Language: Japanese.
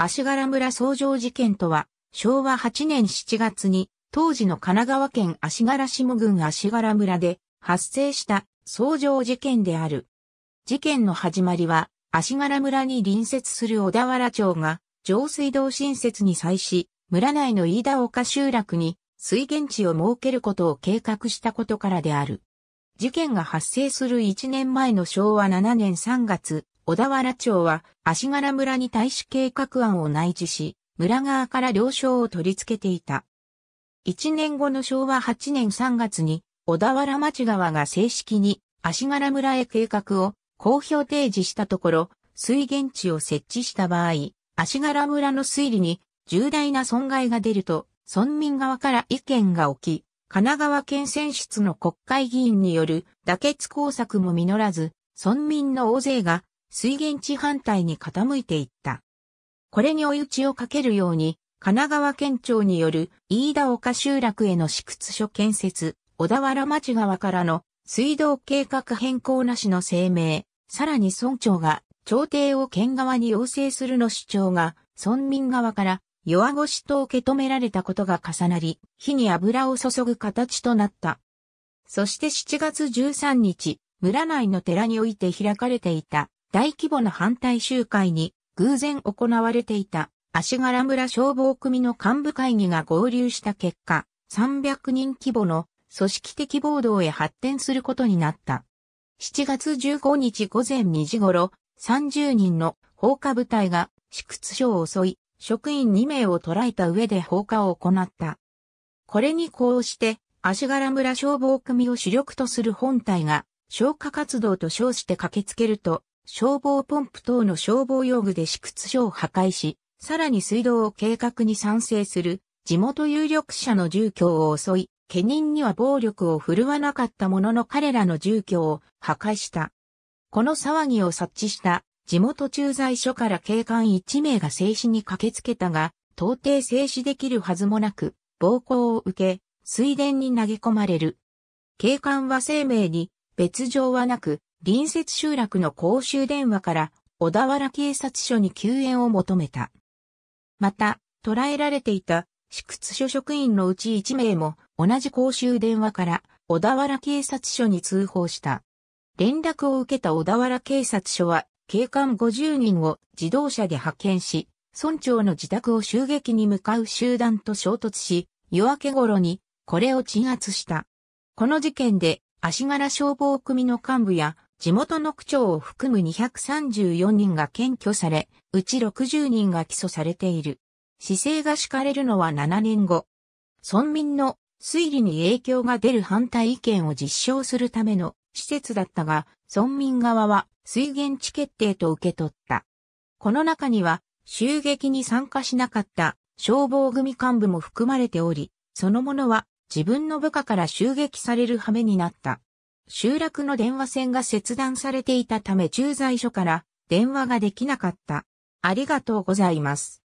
足柄村創上事件とは、昭和8年7月に、当時の神奈川県足柄下郡足柄村で発生した創上事件である。事件の始まりは、足柄村に隣接する小田原町が、上水道新設に際し、村内の飯田岡集落に水源地を設けることを計画したことからである。事件が発生する1年前の昭和7年3月小田原町は足柄村に大使計画案を内示し、村側から了承を取り付けていた。1年後の昭和8年3月に、小田原町側が正式に足柄村へ計画を公表提示したところ、水源地を設置した場合、足柄村の水利に重大な損害が出ると、村民側から意見が起き、神奈川県選出の国会議員による妥結工作も実らず、村民の大勢が水源地反対に傾いていった。これに追い打ちをかけるように、神奈川県庁による飯田岡集落への私屈所建設、小田原町側からの水道計画変更なしの声明、さらに村長が朝廷を県側に要請するの主張が、村民側から弱腰と受け止められたことが重なり、火に油を注ぐ形となった。そして7月13日、村内の寺において開かれていた大規模な反対集会に偶然行われていた足柄村消防組の幹部会議が合流した結果、300人規模の組織的暴動へ発展することになった。7月15日午前2時頃、30人の放火部隊が市屈所を襲い、職員2名を捕らえた上で放火を行った。これにこうして、足柄村消防組を主力とする本隊が消火活動と称して駆けつけると、消防ポンプ等の消防用具で私屈所を破壊し、さらに水道を計画に賛成する地元有力者の住居を襲い、家人には暴力を振るわなかったものの彼らの住居を破壊した。この騒ぎを察知した地元駐在所から警官1名が制止に駆けつけたが、到底制止できるはずもなく、暴行を受け、水田に投げ込まれる。警官は生命に別状はなく、隣接集落の公衆電話から小田原警察署に救援を求めた。また、捕らえられていた、市屈署職員のうち1名も、同じ公衆電話から小田原警察署に通報した。連絡を受けた小田原警察署は、警官50人を自動車で派遣し、村長の自宅を襲撃に向かう集団と衝突し、夜明け頃にこれを鎮圧した。この事件で足柄消防組の幹部や地元の区長を含む234人が検挙され、うち60人が起訴されている。姿勢が敷かれるのは7年後。村民の推理に影響が出る反対意見を実証するための施設だったが、村民側は水源地決定と受け取った。この中には、襲撃に参加しなかった消防組幹部も含まれており、その者は自分の部下から襲撃される羽目になった。集落の電話線が切断されていたため駐在所から電話ができなかった。ありがとうございます。